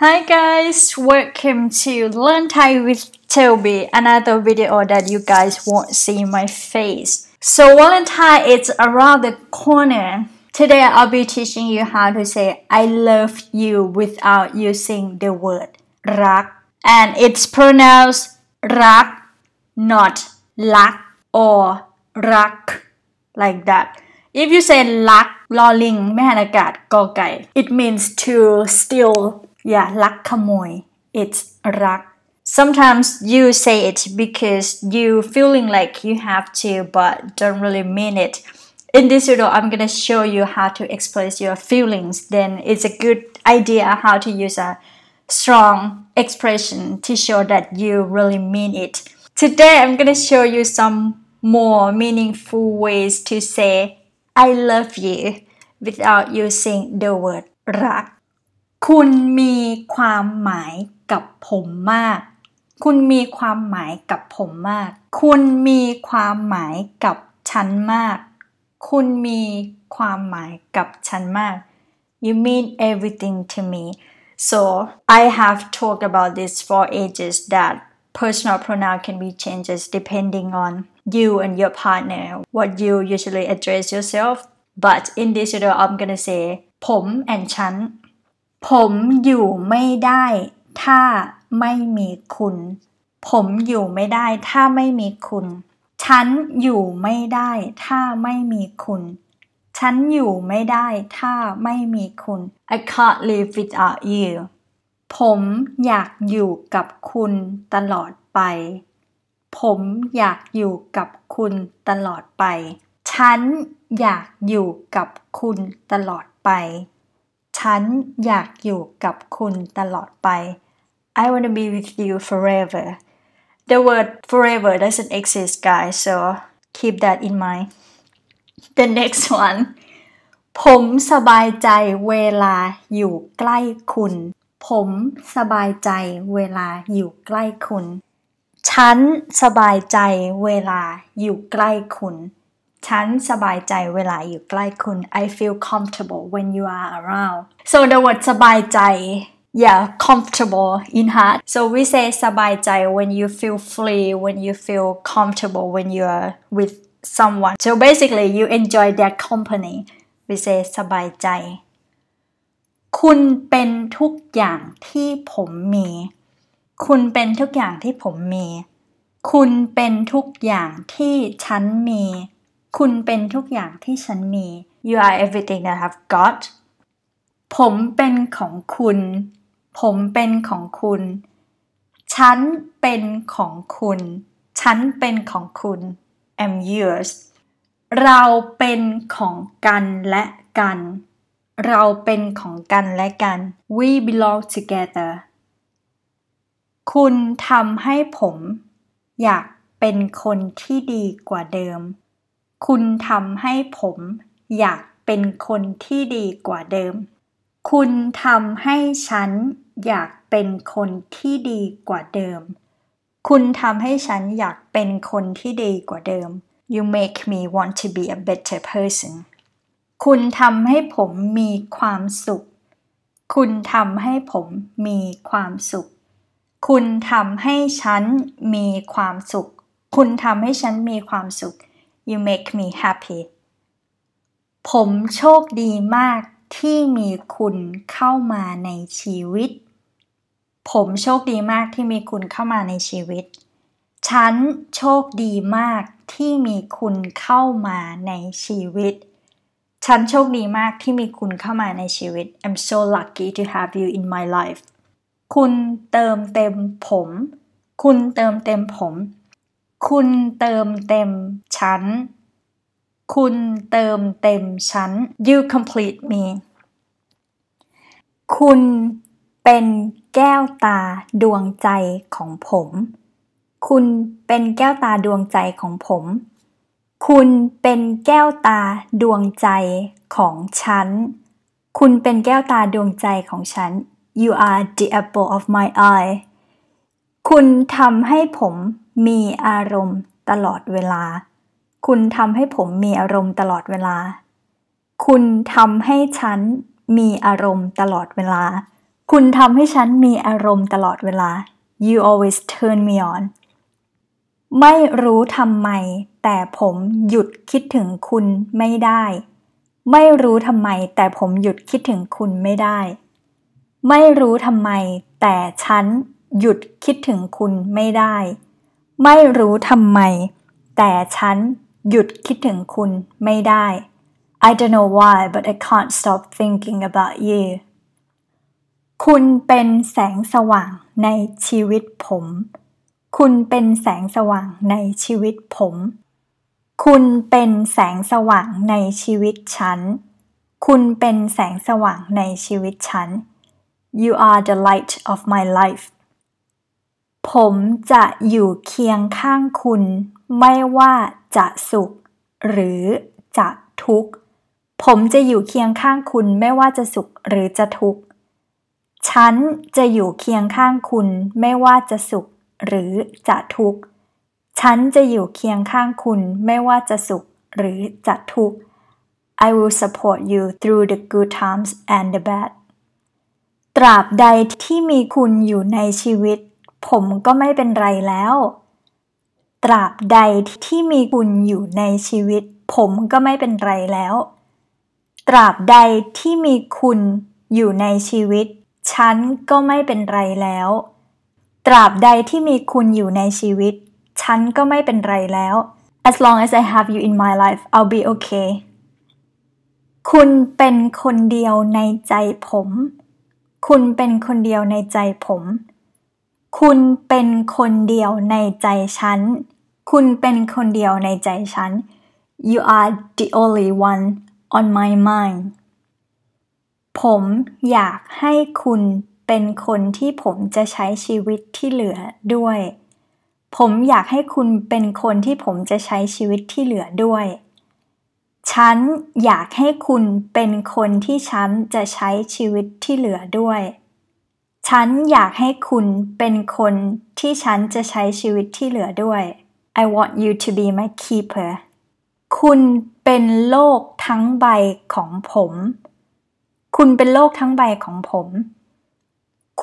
Hi guys, welcome to Learn Thai with Toby, another video that you guys won't see my face. So Valentine is around the corner. Today I'll be teaching you how to say I love you without using the word rak and it's pronounced rak not lak or rak like that. If you say lak, ling, mehanagad, gokai, it means to steal yeah, lak kamoy. It's rak. Sometimes you say it because you feeling like you have to but don't really mean it. In this video, I'm gonna show you how to express your feelings. Then it's a good idea how to use a strong expression to show that you really mean it. Today, I'm gonna show you some more meaningful ways to say I love you without using the word rak. คุณมีความหมายกับผมมาก คุณมีความหมายกับผมมาก คุณมีความหมายกับฉันมาก คุณมีความหมายกับฉันมาก You mean everything to me so I have talked about this for ages that personal pronoun can be changes depending on you and your partner what you usually address yourself but in this video I'm gonna say ผม and ฉันผมอยู่ไม่ได้ถ้าไม่มีคุณ ผมอยู่ไม่ได้ถ้าไม่มีคุณ ฉันอยู่ไม่ได้ถ้าไม่มีคุณ ฉันอยู่ไม่ได้ถ้าไม่มีคุณ I can't live without you ผมอยากอยู่กับคุณตลอดไป ผมอยากอยู่กับคุณตลอดไป ฉันอยากอยู่กับคุณตลอดไปฉันอยากอยู่กับคุณตลอดไป I want to be with you forever The word forever doesn't exist guys so keep that in mind The next one ผมสบายใจเวลาอยู่ใกล้คุณ ผมสบายใจเวลาอยู่ใกล้คุณ ฉันสบายใจเวลาอยู่ใกล้คุณฉันสบายใจเวลาอยู่ใกล้คุณ I feel comfortable when you are around so the word สบายใจ yeah comfortable in heart so we say สบายใจ when you feel free when you feel comfortable when you are with someone so basically you enjoy their company we say สบายใจ คุณเป็นทุกอย่างที่ผมมี คุณเป็นทุกอย่างที่ผมมี คุณเป็นทุกอย่างที่ฉันมีคุณเป็นทุกอย่างที่ฉันมี you are everything that I've got ผมเป็นของคุณ ผมเป็นของคุณ ฉันเป็นของคุณ ฉันเป็นของคุณ am yours เราเป็นของกันและกัน เราเป็นของกันและกัน we belong together คุณทำให้ผมอยากเป็นคนที่ดีกว่าเดิมคุณทำให้ผมอยากเป็นคนที่ดีกว่าเดิม คุณทำให้ฉันอยากเป็นคนที่ดีกว่าเดิม คุณทำให้ฉันอยากเป็นคนที่ดีกว่าเดิม You make me want to be a better person คุณทำให้ผมมีความสุข คุณทำให้ผมมีความสุข คุณทำให้ฉันมีความสุข คุณทำให้ฉันมีความสุข you make me happy ผมโชคดีมากที่มีคุณเข้ามาในชีวิต ผมโชคดีมากที่มีคุณเข้ามาในชีวิต ฉันโชคดีมากที่มีคุณเข้ามาในชีวิต ฉันโชคดีมากที่มีคุณเข้ามาในชีวิต I'm so lucky to have you in my life คุณเติมเต็มผม คุณเติมเต็มผมคุณเติมเต็มฉัน คุณเติมเต็มฉัน you complete me คุณเป็นแก้วตาดวงใจของผม คุณเป็นแก้วตาดวงใจของผม คุณเป็นแก้วตาดวงใจของฉัน คุณเป็นแก้วตาดวงใจของฉัน you are the apple of my eye คุณทำให้ผมมีอารมณ์ตลอดเวลา คุณทำให้ผมมีอารมณ์ตลอดเวลา คุณทำให้ฉันมีอารมณ์ตลอดเวลา คุณทำให้ฉันมีอารมณ์ตลอดเวลา you always turn me on ไม่รู้ทำไมแต่ผมหยุดคิดถึงคุณไม่ได้ ไม่รู้ทำไมแต่ผมหยุดคิดถึงคุณไม่ได้ ไม่รู้ทำไมแต่ฉันหยุดคิดถึงคุณไม่ได้ ไม่รู้ทำไม แต่ฉันหยุดคิดถึงคุณไม่ได้ I don't know why but I can't stop thinking about you คุณเป็นแสงสว่างในชีวิตผม คุณเป็นแสงสว่างในชีวิตผม คุณเป็นแสงสว่างในชีวิตฉัน คุณเป็นแสงสว่างในชีวิตฉัน You are the light of my life ผมจะอยู่เคียงข้างคุณไม่ว่าจะสุขหรือจะทุกข์ ผมจะอยู่เคียงข้างคุณไม่ว่าจะสุขหรือจะทุกข์ ฉันจะอยู่เคียงข้างคุณไม่ว่าจะสุขหรือจะทุกข์ ฉันจะอยู่เคียงข้างคุณไม่ว่าจะสุขหรือจะทุกข์ I will support you through the good times and the bad ตราบใดที่มีคุณอยู่ในชีวิตผมก็ไม่เป็นไรแล้ว ตราบใดที่มีคุณอยู่ในชีวิต ผมก็ไม่เป็นไรแล้ว ตราบใดที่มีคุณอยู่ในชีวิตฉันก็ไม่เป็นไรแล้ว ตราบใดที่มีคุณอยู่ในชีวิตฉันก็ไม่เป็นไรแล้ว as long as I have you in my life I'll be okay คุณเป็นคนเดียวในใจผม คุณเป็นคนเดียวในใจผมคุณเป็นคนเดียวในใจฉัน คุณเป็นคนเดียวในใจฉัน you are the only one on my mind ผมอยากให้คุณเป็นคนที่ผมจะใช้ชีวิตที่เหลือด้วย ผมอยากให้คุณเป็นคนที่ผมจะใช้ชีวิตที่เหลือด้วย ฉันอยากให้คุณเป็นคนที่ฉันจะใช้ชีวิตที่เหลือด้วยฉันอยากให้คุณเป็นคนที่ฉันจะใช้ชีวิตที่เหลือด้วย I want you to be my keeper คุณเป็นโลกทั้งใบของผม คุณเป็นโลกทั้งใบของผม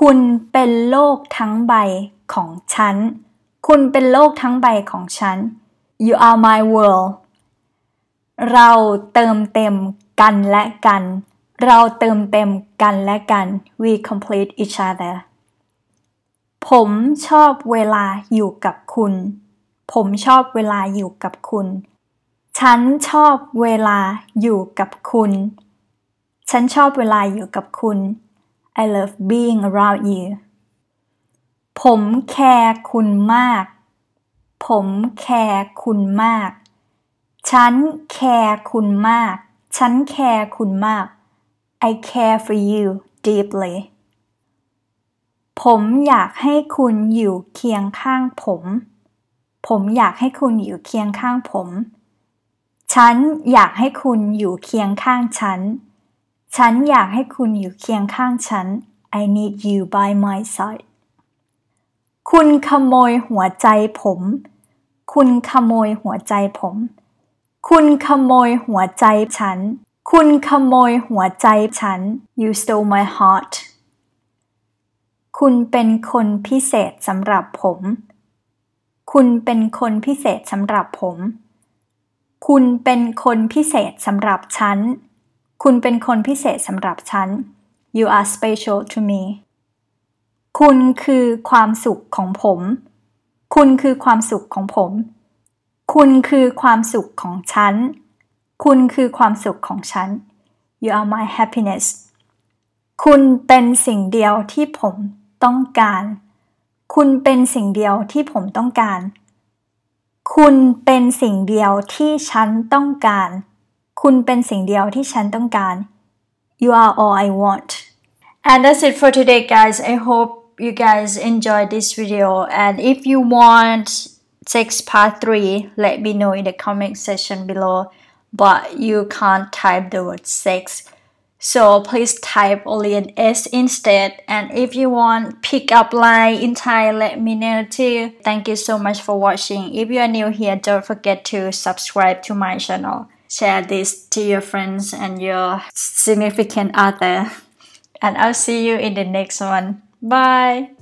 คุณเป็นโลกทั้งใบของฉัน คุณเป็นโลกทั้งใบของฉัน You are my world เราเติมเต็มกันและกันเราเติมเต็มกันและกัน we complete each other ผมชอบเวลาอยู่กับคุณ ผมชอบเวลาอยู่กับคุณ ฉันชอบเวลาอยู่กับคุณ ฉันชอบเวลาอยู่กับคุณ I love being around you ผมแคร์คุณมาก ผมแคร์คุณมาก ฉันแคร์คุณมาก ฉันแคร์คุณมาก I care for you deeply ผมอยากให้คุณอยู่เคียงข้างผม ผมอยากให้คุณอยู่เคียงข้างผม ฉันอยากให้คุณอยู่เคียงข้างฉัน ฉันอยากให้คุณอยู่เคียงข้างฉัน I need you by my side คุณขโมยหัวใจผม คุณขโมยหัวใจผม คุณขโมยหัวใจฉันคุณขโมยหัวใจฉัน you stole my heart คุณเป็นคนพิเศษสำหรับผม คุณเป็นคนพิเศษสำหรับผม คุณเป็นคนพิเศษสำหรับฉัน คุณเป็นคนพิเศษสำหรับฉัน you are special to me คุณคือความสุขของผม คุณคือความสุขของผม คุณคือความสุขของฉันคุณคือความสุขของฉัน you are my happiness คุณเป็นสิ่งเดียวที่ผมต้องการ คุณเป็นสิ่งเดียวที่ผมต้องการ คุณเป็นสิ่งเดียวที่ฉันต้องการ คุณเป็นสิ่งเดียวที่ฉันต้องการ you are all I want and that's it for today guys I hope you guys enjoyed this video and if you want text part 3 let me know in the comment section below but you can't type the word sex. So please type only an S instead. And if you want pick up line in Thai, let me know too. Thank you so much for watching. If you are new here, don't forget to subscribe to my channel. Share this to your friends and your significant other. And I'll see you in the next one. Bye.